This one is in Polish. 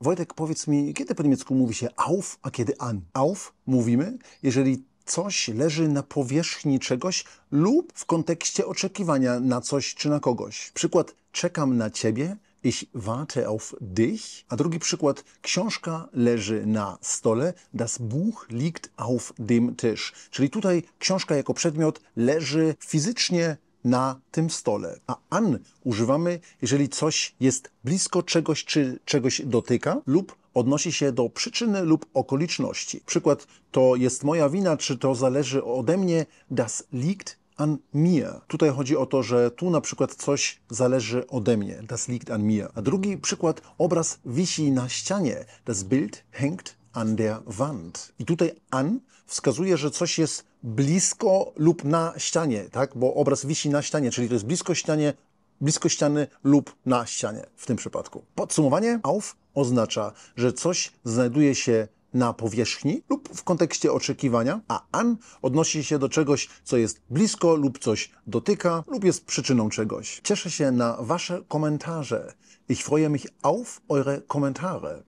Wojtek, powiedz mi, kiedy po niemiecku mówi się auf, a kiedy an? Auf mówimy, jeżeli coś leży na powierzchni czegoś lub w kontekście oczekiwania na coś czy na kogoś. Przykład czekam na ciebie, ich warte auf dich. A drugi przykład, książka leży na stole, das Buch liegt auf dem Tisch. Czyli tutaj książka jako przedmiot leży fizycznie na tym stole. A an używamy, jeżeli coś jest blisko czegoś, czy czegoś dotyka lub odnosi się do przyczyny lub okoliczności. Przykład to jest moja wina, czy to zależy ode mnie, das liegt an mir. Tutaj chodzi o to, że tu na przykład coś zależy ode mnie. Das liegt an mir. A drugi przykład, obraz wisi na ścianie. Das Bild hängt an der Wand. I tutaj an wskazuje, że coś jest blisko lub na ścianie, tak? Bo obraz wisi na ścianie, czyli to jest blisko ścianie, blisko ściany lub na ścianie w tym przypadku. Podsumowanie auf oznacza, że coś znajduje się na powierzchni lub w kontekście oczekiwania, a an odnosi się do czegoś, co jest blisko lub coś dotyka lub jest przyczyną czegoś. Cieszę się na Wasze komentarze. Ich freue mich auf eure Kommentare.